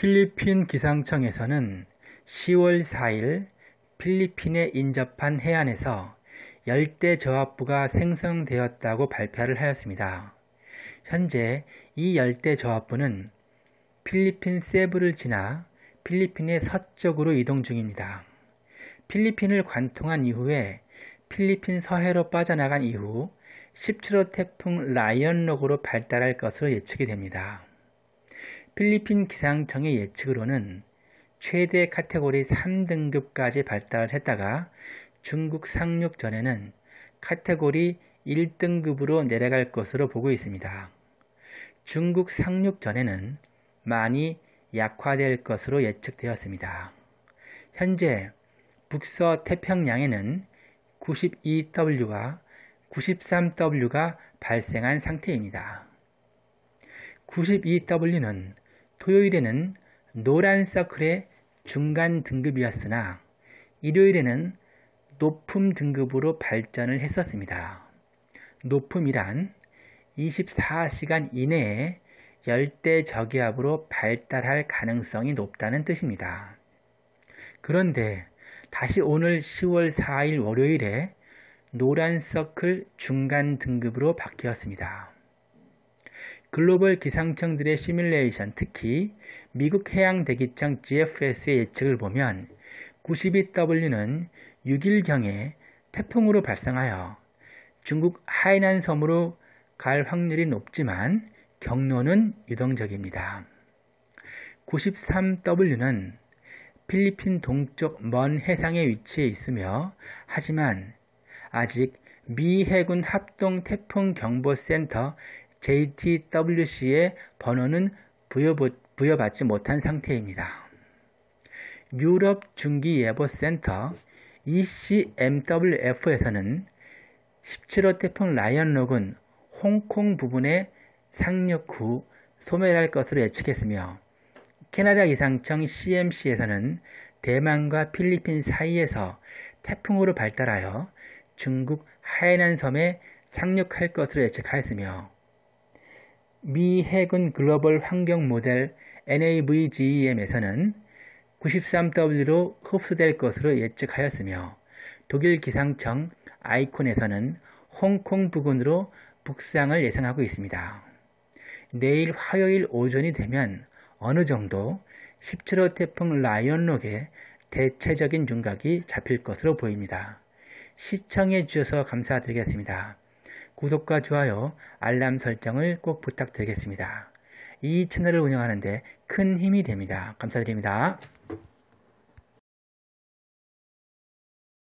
필리핀 기상청에서는 10월 4일 필리핀에 인접한 해안에서 열대 저압부가 생성되었다고 발표를 하였습니다. 현재 이 열대 저압부는 필리핀 세부를 지나 필리핀의 서쪽으로 이동 중입니다. 필리핀을 관통한 이후에 필리핀 서해로 빠져나간 이후 17호 태풍 라이언록으로 발달할 것으로 예측이 됩니다. 필리핀 기상청의 예측으로는 최대 카테고리 3등급까지 발달 했다가 중국 상륙 전에는 카테고리 1등급으로 내려갈 것으로 보고 있습니다. 중국 상륙 전에는 많이 약화될 것으로 예측되었습니다. 현재 북서 태평양에는 92W와 93W가 발생한 상태입니다. 92W는 토요일에는 노란 서클의 중간 등급이었으나 일요일에는 높음 등급으로 발전을 했었습니다. 높음이란 24시간 이내에 열대 저기압으로 발달할 가능성이 높다는 뜻입니다. 그런데 다시 오늘 10월 4일 월요일에 노란 서클 중간 등급으로 바뀌었습니다. 글로벌 기상청들의 시뮬레이션, 특히 미국 해양대기청 GFS의 예측을 보면 92W는 6일경에 태풍으로 발생하여 중국 하이난 섬으로 갈 확률이 높지만 경로는 유동적입니다. 93W는 필리핀 동쪽 먼 해상에 위치해 있으며 하지만 아직 미 해군 합동 태풍 경보 센터 JTWC의 번호는 부여받, 지 못한 상태입니다. 유럽 중기예보센터 ECMWF에서는 17호 태풍 라이언록은 홍콩 부분에 상륙 후 소멸할 것으로 예측했으며 캐나다 기상청 CMC에서는 대만과 필리핀 사이에서 태풍으로 발달하여 중국 하이난 섬에 상륙할 것으로 예측하였으며 미 해군 글로벌 환경 모델 NAVGEM에서는 93W로 흡수될 것으로 예측하였으며 독일 기상청 아이콘에서는 홍콩 부근으로 북상을 예상하고 있습니다. 내일 화요일 오전이 되면 어느 정도 17호 태풍 라이언록의 대체적인 윤곽이 잡힐 것으로 보입니다. 시청해 주셔서 감사드리겠습니다. 구독과 좋아요, 알람 설정을 꼭 부탁드리겠습니다. 이 채널을 운영하는데 큰 힘이 됩니다. 감사드립니다.